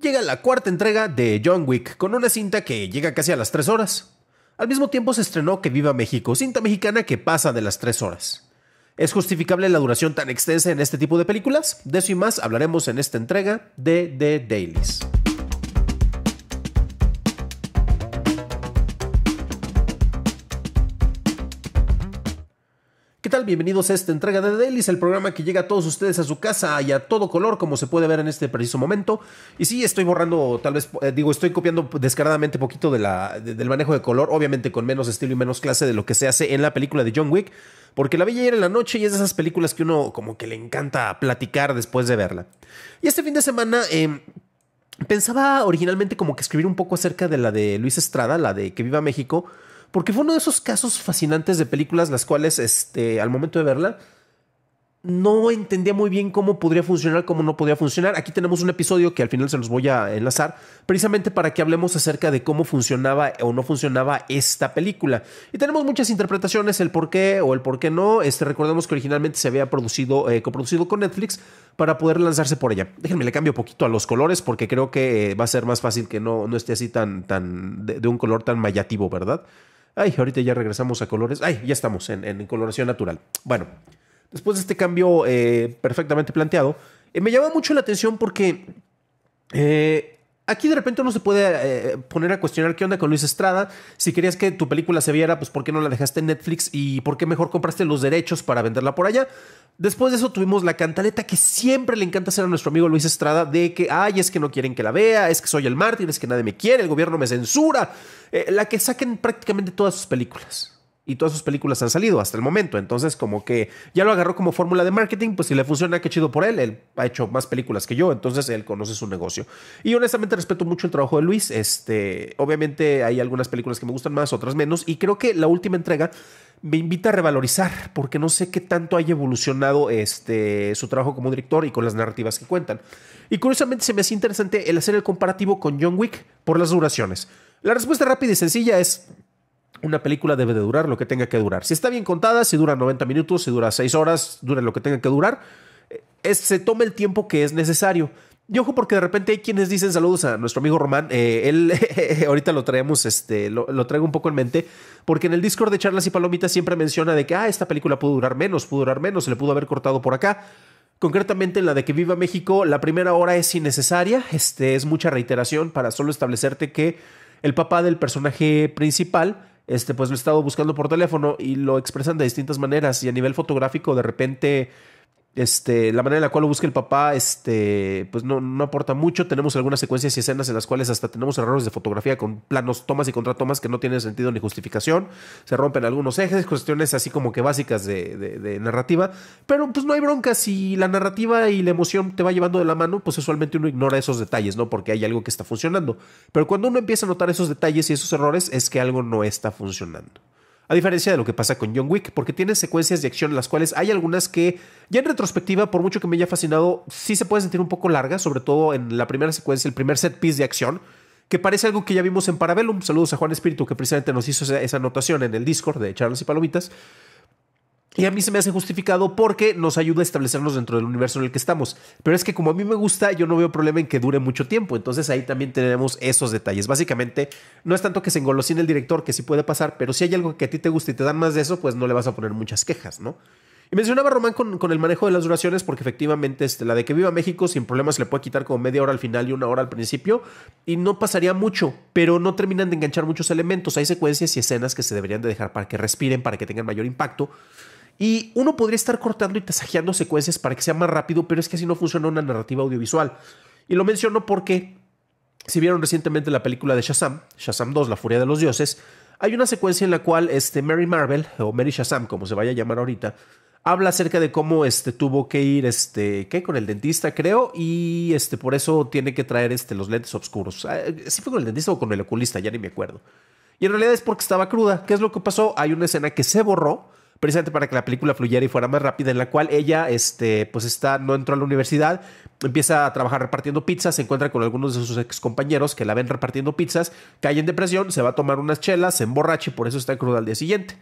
llega la cuarta entrega de John Wick, con una cinta que llega casi a las 3 horas. Al mismo tiempo se estrenó Que Viva México, cinta mexicana que pasa de las 3 horas. ¿Es justificable la duración tan extensa en este tipo de películas? De eso y más hablaremos en esta entrega de The Dailies. ¿Qué tal? Bienvenidos a esta entrega de The el programa que llega a todos ustedes a su casa y a todo color, como se puede ver en este preciso momento. Y sí, estoy borrando, tal vez, eh, digo, estoy copiando descaradamente poquito de la, del manejo de color, obviamente con menos estilo y menos clase de lo que se hace en la película de John Wick, porque la vi ayer en la noche y es de esas películas que uno como que le encanta platicar después de verla. Y este fin de semana... Em, pensaba originalmente como que escribir un poco acerca de la de Luis Estrada, la de Que Viva México, porque fue uno de esos casos fascinantes de películas las cuales, este, al momento de verla, no entendía muy bien cómo podría funcionar, cómo no podía funcionar. Aquí tenemos un episodio que al final se los voy a enlazar, precisamente para que hablemos acerca de cómo funcionaba o no funcionaba esta película. Y tenemos muchas interpretaciones, el por qué o el por qué no. Este, recordemos que originalmente se había producido, eh, coproducido con Netflix para poder lanzarse por ella. Déjenme, le cambio un poquito a los colores porque creo que va a ser más fácil que no, no esté así tan, tan de, un color tan mayativo, ¿verdad? Ay, ahorita ya regresamos a colores. Ay, ya estamos en, coloración natural. Bueno, después de este cambio eh, perfectamente planteado, eh, me llama mucho la atención porque eh, aquí de repente uno se puede eh, poner a cuestionar qué onda con Luis Estrada. Si querías que tu película se viera, pues ¿por qué no la dejaste en Netflix? ¿Y por qué mejor compraste los derechos para venderla por allá? Después de eso tuvimos la cantaleta que siempre le encanta hacer a nuestro amigo Luis Estrada de que, ay, es que no quieren que la vea, es que soy el mártir, es que nadie me quiere, el gobierno me censura. Eh, la que saquen prácticamente todas sus películas y todas sus películas han salido hasta el momento. Entonces, como que ya lo agarró como fórmula de marketing, pues si le funciona, qué chido por él. Él ha hecho más películas que yo, entonces él conoce su negocio. Y honestamente respeto mucho el trabajo de Luis. Este, obviamente hay algunas películas que me gustan más, otras menos. Y creo que la última entrega me invita a revalorizar, porque no sé qué tanto haya evolucionado este, su trabajo como director y con las narrativas que cuentan. Y curiosamente se me hace interesante el hacer el comparativo con John Wick por las duraciones. La respuesta rápida y sencilla es una película debe de durar lo que tenga que durar. Si está bien contada, si dura 90 minutos, si dura 6 horas, dura lo que tenga que durar, eh, se tome el tiempo que es necesario. Y ojo, porque de repente hay quienes dicen saludos a nuestro amigo Román. Eh, él, ahorita lo traemos, este, lo, traigo un poco en mente, porque en el Discord de Charlas y Palomitas siempre menciona de que, ah, esta película pudo durar menos, pudo durar menos, se le pudo haber cortado por acá. Concretamente en la de que viva México, la primera hora es innecesaria, este, es mucha reiteración para solo establecerte que el papá del personaje principal este, pues lo he estado buscando por teléfono y lo expresan de distintas maneras y a nivel fotográfico de repente este, la manera en la cual lo busca el papá, este, pues no, aporta mucho. Tenemos algunas secuencias y escenas en las cuales hasta tenemos errores de fotografía con planos, tomas y contratomas que no tienen sentido ni justificación. Se rompen algunos ejes, cuestiones así como que básicas de, narrativa. Pero pues no hay bronca. Si la narrativa y la emoción te va llevando de la mano, pues usualmente uno ignora esos detalles, ¿no? Porque hay algo que está funcionando. Pero cuando uno empieza a notar esos detalles y esos errores, es que algo no está funcionando. A diferencia de lo que pasa con John Wick, porque tiene secuencias de acción, las cuales hay algunas que, ya en retrospectiva, por mucho que me haya fascinado, sí se puede sentir un poco larga, sobre todo en la primera secuencia, el primer set piece de acción, que parece algo que ya vimos en Parabellum. Saludos a Juan Espíritu, que precisamente nos hizo esa, anotación en el Discord de Charles y Palomitas. Y a mí se me hace justificado porque nos ayuda a establecernos dentro del universo en el que estamos. Pero es que como a mí me gusta, yo no veo problema en que dure mucho tiempo. Entonces ahí también tenemos esos detalles. Básicamente, no es tanto que se engolosine el director, que sí puede pasar, pero si hay algo que a ti te gusta y te dan más de eso, pues no le vas a poner muchas quejas, ¿no? Y mencionaba Román con, el manejo de las duraciones, porque efectivamente este, la de que viva México sin problemas le puede quitar como media hora al final y una hora al principio, y no pasaría mucho, pero no terminan de enganchar muchos elementos. Hay secuencias y escenas que se deberían de dejar para que respiren, para que tengan mayor impacto. Y uno podría estar cortando y tasajeando secuencias para que sea más rápido, pero es que así no funciona una narrativa audiovisual. Y lo menciono porque, si vieron recientemente la película de Shazam, Shazam 2, La Furia de los Dioses, hay una secuencia en la cual este Mary Marvel, o Mary Shazam, como se vaya a llamar ahorita, habla acerca de cómo este tuvo que ir este qué con el dentista creo y este por eso tiene que traer este los lentes oscuros ah, sí fue con el dentista o con el oculista ya ni me acuerdo y en realidad es porque estaba cruda qué es lo que pasó hay una escena que se borró precisamente para que la película fluyera y fuera más rápida, en la cual ella, este, pues está, no entró a la universidad, empieza a trabajar repartiendo pizzas, se encuentra con algunos de sus ex compañeros que la ven repartiendo pizzas, cae en depresión, se va a tomar unas chelas, se emborracha y por eso está cruda al día siguiente.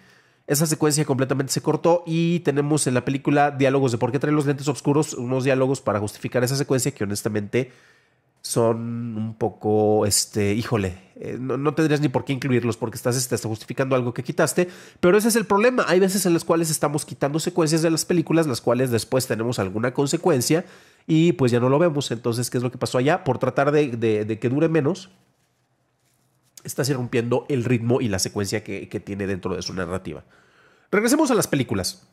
Esa secuencia completamente se cortó y tenemos en la película diálogos de por qué trae los lentes oscuros, unos diálogos para justificar esa secuencia que honestamente son un poco, este, híjole, eh, no, tendrías ni por qué incluirlos porque estás, este, justificando algo que quitaste, pero ese es el problema. Hay veces en las cuales estamos quitando secuencias de las películas, las cuales después tenemos alguna consecuencia y pues ya no lo vemos. Entonces, ¿qué es lo que pasó allá? Por tratar de, que dure menos, estás irrumpiendo el ritmo y la secuencia que, que tiene dentro de su narrativa. Regresemos a las películas.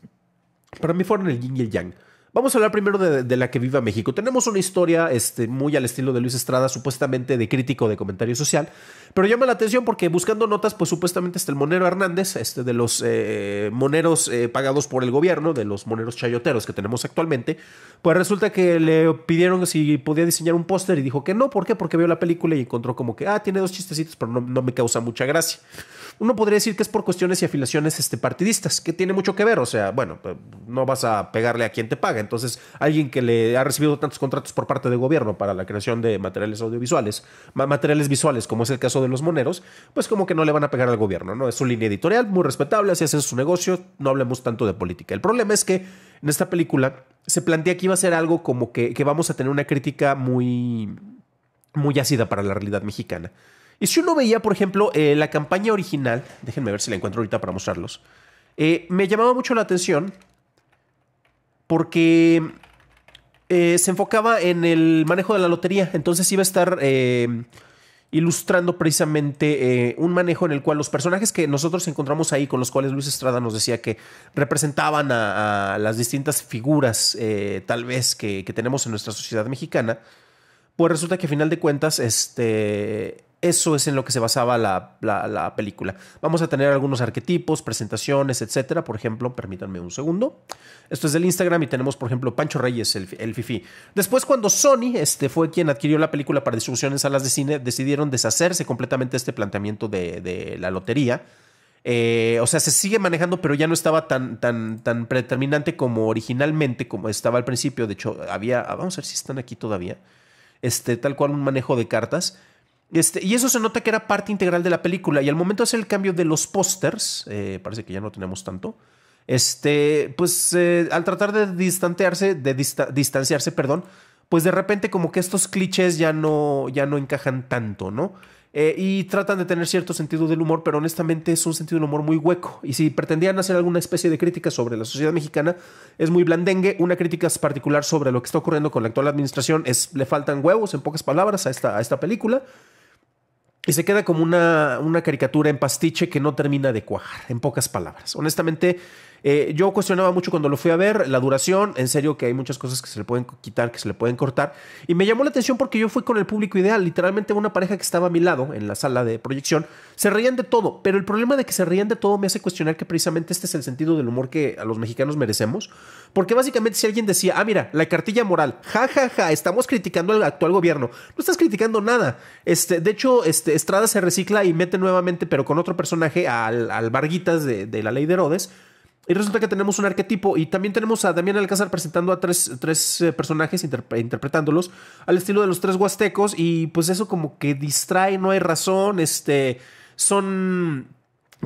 Para mí fueron el yin y el yang. Vamos a hablar primero de, la que viva México. Tenemos una historia este, muy al estilo de Luis Estrada, supuestamente de crítico de comentario social, pero llama la atención porque buscando notas, pues supuestamente está el Monero Hernández, este, de los eh, moneros eh, pagados por el gobierno, de los moneros chayoteros que tenemos actualmente, pues resulta que le pidieron si podía diseñar un póster y dijo que no, ¿por qué? Porque vio la película y encontró como que, ah, tiene dos chistecitos, pero no me causa mucha gracia uno podría decir que es por cuestiones y afiliaciones este, partidistas, que tiene mucho que ver. O sea, bueno, eh, no vas a pegarle a quien te paga. Entonces, alguien que le ha recibido tantos contratos por parte del gobierno para la creación de materiales audiovisuales, materiales visuales, como es el caso de los moneros, pues como que no le van a pegar al gobierno, ¿no? Es su línea editorial, muy respetable, así hacen su negocio, no hablemos tanto de política. El problema es que en esta película se plantea que iba a ser algo como que, que vamos a tener una crítica muy, muy ácida para la realidad mexicana. Y si uno veía, por ejemplo, eh, la campaña original, déjenme ver si la encuentro ahorita para mostrarlos, eh, me llamaba mucho la atención porque eh, se enfocaba en el manejo de la lotería. Entonces iba a estar ilustrando precisamente un manejo en el cual los personajes que nosotros encontramos ahí, con los cuales Luis Estrada nos decía que representaban a, las distintas figuras, tal vez, que, que, tenemos en nuestra sociedad mexicana, pues resulta que a final de cuentas, este, eso es en lo que se basaba la, película. Vamos a tener algunos arquetipos, presentaciones, etcétera. Por ejemplo, permítanme un segundo. Esto es del Instagram y tenemos, por ejemplo, Pancho Reyes, el, Fifi. Después, cuando Sony este, fue quien adquirió la película para distribución en salas de cine, decidieron deshacerse completamente este planteamiento de, la lotería. Eh, o sea, se sigue manejando, pero ya no estaba tan, tan, tan predeterminante como originalmente, como estaba al principio. De hecho, había. Ah, vamos a ver si están aquí todavía. Este, tal cual un manejo de cartas. Este, y eso se nota que era parte integral de la película. Y al momento de hacer el cambio de los pósters, eh, parece que ya no tenemos tanto. Este, pues eh, al tratar de distanciarse, de distanciarse, perdón, pues de repente como que estos clichés ya no, ya no encajan tanto, ¿no? Eh, y tratan de tener cierto sentido del humor, pero honestamente es un sentido del humor muy hueco. Y si pretendían hacer alguna especie de crítica sobre la sociedad mexicana, es muy blandengue. Una crítica particular sobre lo que está ocurriendo con la actual administración es le faltan huevos, en pocas palabras, a esta, a esta película. Y se queda como una, una caricatura en pastiche que no termina de cuajar, en pocas palabras. Honestamente, eh, yo cuestionaba mucho cuando lo fui a ver, la duración, en serio que hay muchas cosas que se le pueden quitar, que se le pueden cortar. Y me llamó la atención porque yo fui con el público ideal, literalmente una pareja que estaba a mi lado en la sala de proyección, se reían de todo, pero el problema de que se reían de todo me hace cuestionar que precisamente este es el sentido del humor que a los mexicanos merecemos, porque básicamente si alguien decía, ah, mira, la cartilla moral, ja, ja, ja, estamos criticando al actual gobierno, no estás criticando nada. Este, de hecho, este, Estrada se recicla y mete nuevamente, pero con otro personaje, al, al de, de la ley de Herodes y resulta que tenemos un arquetipo y también tenemos a Damián Alcázar presentando a tres, tres eh, personajes, interpretándolos al estilo de los tres huastecos y pues eso como que distrae, no hay razón, este, son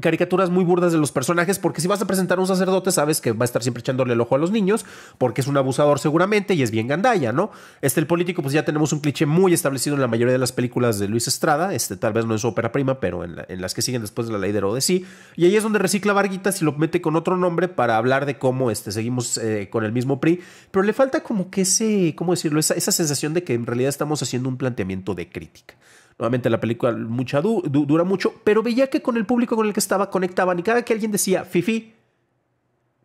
caricaturas muy burdas de los personajes, porque si vas a presentar a un sacerdote, sabes que va a estar siempre echándole el ojo a los niños, porque es un abusador seguramente y es bien gandalla, ¿no? Este, el político, pues ya tenemos un cliché muy establecido en la mayoría de las películas de Luis Estrada, este, tal vez no en su ópera prima, pero en, las que siguen después de la ley de Rodesí. Y ahí es donde recicla Varguitas y lo mete con otro nombre para hablar de cómo este, seguimos eh, con el mismo PRI, pero le falta como que ese, ¿cómo decirlo? Esa, esa sensación de que en realidad estamos haciendo un planteamiento de crítica. Nuevamente la película mucha dura mucho, pero veía que con el público con el que estaba conectaban y cada que alguien decía Fifi,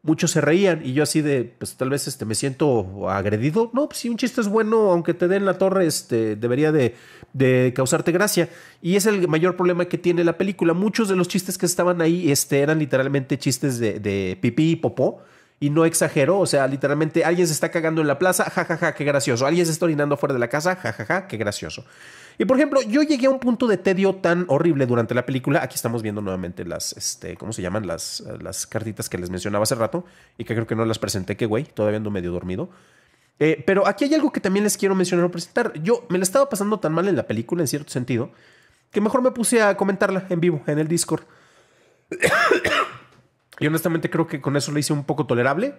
muchos se reían y yo así de, pues tal vez este, me siento agredido. No, pues, si un chiste es bueno, aunque te den la torre, este, debería de, causarte gracia. Y es el mayor problema que tiene la película. Muchos de los chistes que estaban ahí este, eran literalmente chistes de, pipí y popó. Y no exagero, o sea, literalmente alguien se está cagando en la plaza, jajaja, qué gracioso. Alguien se está orinando fuera de la casa, jajaja, qué gracioso. Y por ejemplo, yo llegué a un punto de tedio tan horrible durante la película. Aquí estamos viendo nuevamente las, este, ¿cómo se llaman? Las, eh, las cartitas que les mencionaba hace rato y que creo que no las presenté, que güey, todavía ando medio dormido. Eh, pero aquí hay algo que también les quiero mencionar o presentar. Yo me la estaba pasando tan mal en la película, en cierto sentido, que mejor me puse a comentarla en vivo, en el Discord. y honestamente creo que con eso la hice un poco tolerable.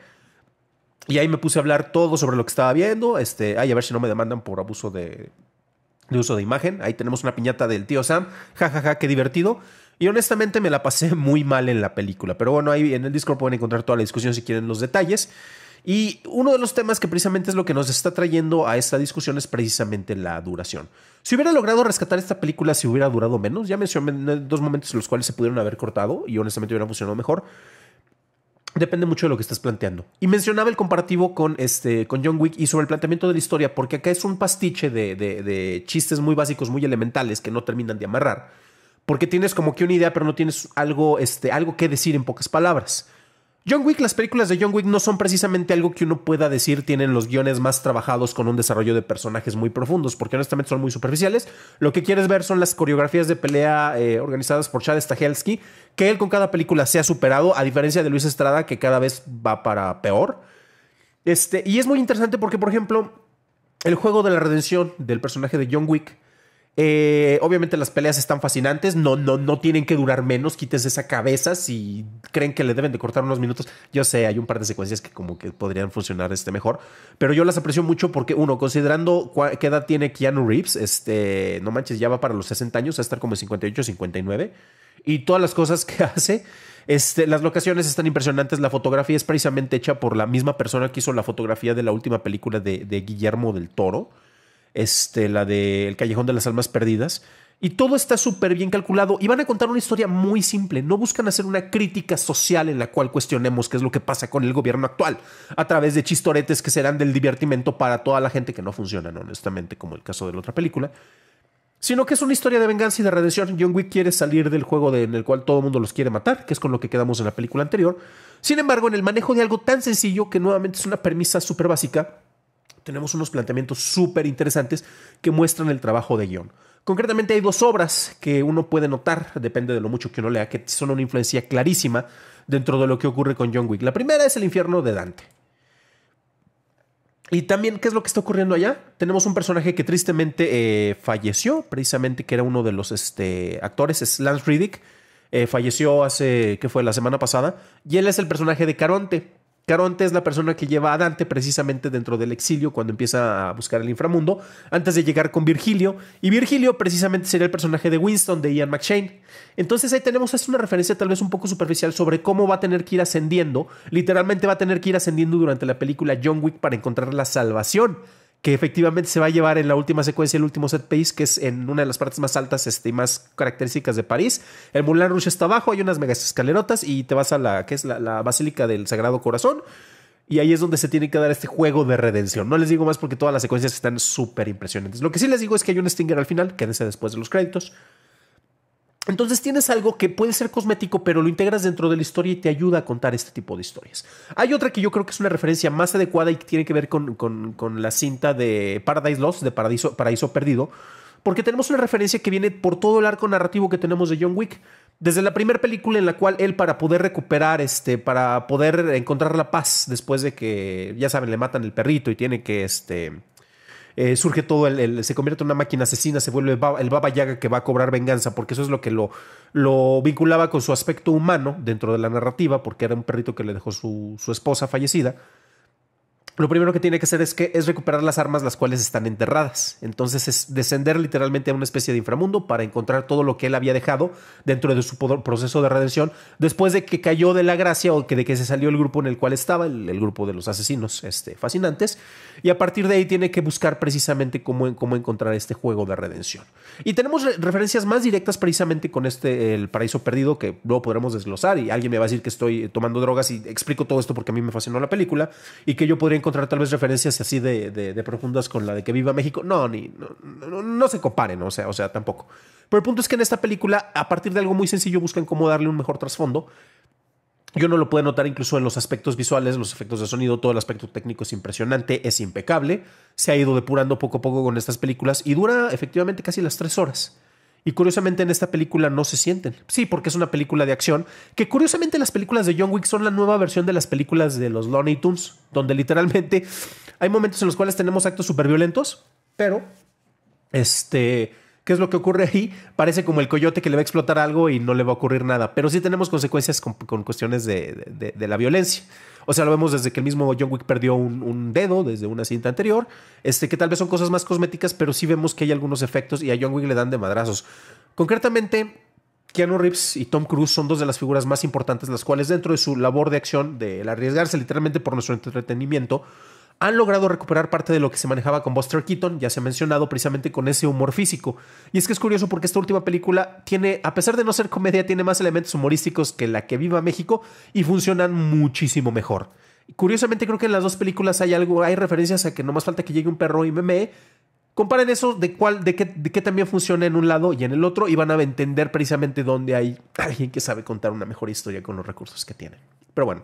Y ahí me puse a hablar todo sobre lo que estaba viendo. Este, ay, a ver si no me demandan por abuso de, de uso de imagen. Ahí tenemos una piñata del tío Sam. jajaja, ja, qué divertido. Y honestamente me la pasé muy mal en la película. Pero bueno, ahí en el Discord pueden encontrar toda la discusión si quieren los detalles. Y uno de los temas que precisamente es lo que nos está trayendo a esta discusión es precisamente la duración. Si hubiera logrado rescatar esta película si hubiera durado menos, ya mencioné dos momentos en los cuales se pudieron haber cortado y honestamente hubiera funcionado mejor. Depende mucho de lo que estás planteando. Y mencionaba el comparativo con, este, con John Wick y sobre el planteamiento de la historia, porque acá es un pastiche de, chistes muy básicos, muy elementales, que no terminan de amarrar. Porque tienes como que una idea, pero no tienes algo, este, algo que decir en pocas palabras. John Wick, las películas de John Wick no son precisamente algo que uno pueda decir tienen los guiones más trabajados con un desarrollo de personajes muy profundos, porque honestamente son muy superficiales. Lo que quieres ver son las coreografías de pelea eh, organizadas por Chad Stahelski, que él con cada película se ha superado, a diferencia de Luis Estrada, que cada vez va para peor. Este, y es muy interesante porque, por ejemplo, el juego de la redención del personaje de John Wick eh, obviamente las peleas están fascinantes, no, no, no tienen que durar menos, quites esa cabeza si creen que le deben de cortar unos minutos. Yo sé, hay un par de secuencias que como que podrían funcionar este mejor, pero yo las aprecio mucho porque uno, considerando qué edad tiene Keanu Reeves, este, no manches, ya va para los 60 años, va a estar como 58, 59, y todas las cosas que hace. Este, las locaciones están impresionantes. La fotografía es precisamente hecha por la misma persona que hizo la fotografía de la última película de Guillermo del Toro. Este, la de El Callejón de las Almas Perdidas. Y todo está súper bien calculado y van a contar una historia muy simple. No buscan hacer una crítica social en la cual cuestionemos qué es lo que pasa con el gobierno actual a través de chistoretes que serán del divertimento para toda la gente que no funcionan, honestamente, como el caso de la otra película. Sino que es una historia de venganza y de redención. John Wick quiere salir del juego en el cual todo el mundo los quiere matar, que es con lo que quedamos en la película anterior. Sin embargo, en el manejo de algo tan sencillo que nuevamente es una permisa súper básica, tenemos unos planteamientos súper interesantes que muestran el trabajo de guión. Concretamente hay dos obras que uno puede notar, depende de lo mucho que uno lea, que son una influencia clarísima dentro de lo que ocurre con John Wick. La primera es El infierno de Dante. Y también, ¿qué es lo que está ocurriendo allá? Tenemos un personaje que tristemente eh, falleció, precisamente que era uno de los este, actores, es Lance Riddick. Eh, falleció hace, que fue la semana pasada, y él es el personaje de Caronte. Caronte es la persona que lleva a Dante precisamente dentro del exilio cuando empieza a buscar el inframundo, antes de llegar con Virgilio. Y Virgilio precisamente sería el personaje de Winston de Ian McShane. Entonces ahí tenemos es una referencia tal vez un poco superficial sobre cómo va a tener que ir ascendiendo. Literalmente va a tener que ir ascendiendo durante la película John Wick para encontrar la salvación que efectivamente se va a llevar en la última secuencia, el último set piece, que es en una de las partes más altas este, y más características de París. El Moulin Rouge está abajo, hay unas mega escalerotas y te vas a la, que es la, la Basílica del Sagrado Corazón. Y ahí es donde se tiene que dar este juego de redención. No les digo más porque todas las secuencias están súper impresionantes. Lo que sí les digo es que hay un Stinger al final, quédense después de los créditos. Entonces tienes algo que puede ser cosmético, pero lo integras dentro de la historia y te ayuda a contar este tipo de historias. Hay otra que yo creo que es una referencia más adecuada y que tiene que ver con, la cinta de Paradise Lost, de Paraíso Perdido, porque tenemos una referencia que viene por todo el arco narrativo que tenemos de John Wick. Desde la primera película en la cual él para poder recuperar, este, para poder encontrar la paz después de que, ya saben, le matan el perrito y tiene que, este, eh, surge todo, el, se convierte en una máquina asesina, se vuelve el Baba, el Baba Yaga que va a cobrar venganza, porque eso es lo que lo, lo vinculaba con su aspecto humano dentro de la narrativa, porque era un perrito que le dejó su, su esposa fallecida lo primero que tiene que hacer es que es recuperar las armas las cuales están enterradas. Entonces es descender literalmente a una especie de inframundo para encontrar todo lo que él había dejado dentro de su proceso de redención después de que cayó de la gracia o que de que se salió el grupo en el cual estaba, el, grupo de los asesinos este, fascinantes. Y a partir de ahí tiene que buscar precisamente cómo, cómo encontrar este juego de redención. Y tenemos referencias más directas precisamente con este El Paraíso Perdido que luego podremos desglosar y alguien me va a decir que estoy tomando drogas y explico todo esto porque a mí me fascinó la película y que yo podría encontrar tal vez referencias así de, profundas con la de que viva México. No, ni, no, se comparen, o sea, o sea, tampoco. Pero el punto es que en esta película, a partir de algo muy sencillo, buscan cómo darle un mejor trasfondo. Yo no lo puedo notar incluso en los aspectos visuales, los efectos de sonido, todo el aspecto técnico es impresionante, es impecable. Se ha ido depurando poco a poco con estas películas y dura efectivamente casi las tres horas. Y curiosamente en esta película no se sienten. Sí, porque es una película de acción. Que curiosamente las películas de John Wick son la nueva versión de las películas de los Looney Tunes, donde literalmente hay momentos en los cuales tenemos actos súper violentos, pero este, ¿Qué es lo que ocurre ahí? Parece como el coyote que le va a explotar algo y no le va a ocurrir nada. Pero sí tenemos consecuencias con, cuestiones de, la violencia. O sea, lo vemos desde que el mismo John Wick perdió un, dedo desde una cinta anterior, este, que tal vez son cosas más cosméticas, pero sí vemos que hay algunos efectos y a John Wick le dan de madrazos. Concretamente, Keanu Reeves y Tom Cruise son dos de las figuras más importantes, las cuales dentro de su labor de acción, del arriesgarse literalmente por nuestro entretenimiento, han logrado recuperar parte de lo que se manejaba con Buster Keaton, ya se ha mencionado precisamente con ese humor físico. Y es que es curioso porque esta última película tiene, a pesar de no ser comedia, tiene más elementos humorísticos que la que viva México y funcionan muchísimo mejor. Curiosamente creo que en las dos películas hay algo, hay referencias a que no más falta que llegue un perro y me Comparen eso de cuál, de qué, de qué también funciona en un lado y en el otro y van a entender precisamente dónde hay alguien que sabe contar una mejor historia con los recursos que tiene. Pero bueno,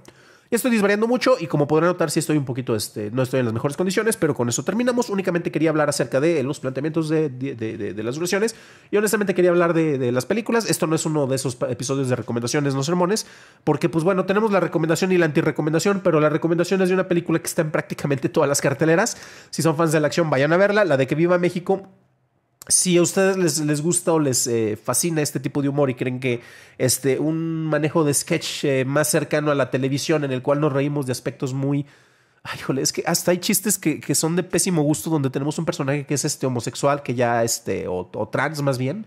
estoy disvariando mucho y como podrán notar, sí estoy un poquito, este, no estoy en las mejores condiciones, pero con eso terminamos. Únicamente quería hablar acerca de los planteamientos de, las duraciones y honestamente quería hablar de, las películas. Esto no es uno de esos episodios de recomendaciones, no sermones, porque pues bueno, tenemos la recomendación y la antirecomendación, pero la recomendación es de una película que está en prácticamente todas las carteleras. Si son fans de la acción, vayan a verla. La de Que Viva México si a ustedes les, gusta o les eh, fascina este tipo de humor y creen que este, un manejo de sketch eh, más cercano a la televisión en el cual nos reímos de aspectos muy... Ay, jole, es que hasta hay chistes que, son de pésimo gusto donde tenemos un personaje que es este homosexual, que ya este, o, trans más bien,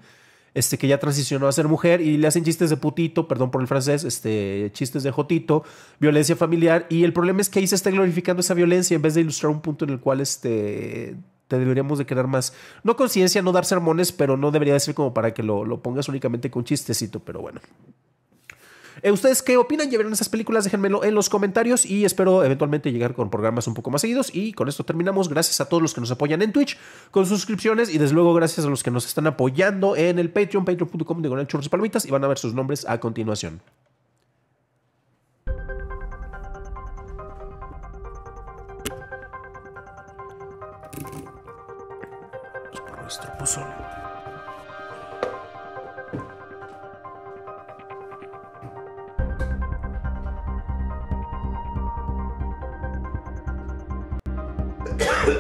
este, que ya transicionó a ser mujer y le hacen chistes de putito, perdón por el francés, este, chistes de jotito, violencia familiar y el problema es que ahí se está glorificando esa violencia en vez de ilustrar un punto en el cual este te deberíamos de crear más, no conciencia, no dar sermones, pero no debería de ser como para que lo, pongas únicamente con chistecito, pero bueno. Eh, ¿Ustedes qué opinan? ¿Llevaron esas películas? Déjenmelo en los comentarios y espero eventualmente llegar con programas un poco más seguidos. Y con esto terminamos. Gracias a todos los que nos apoyan en Twitch con suscripciones y desde luego gracias a los que nos están apoyando en el Patreon, patreon.com de Gonel Churros Palmitas y van a ver sus nombres a continuación. nuestro pozole.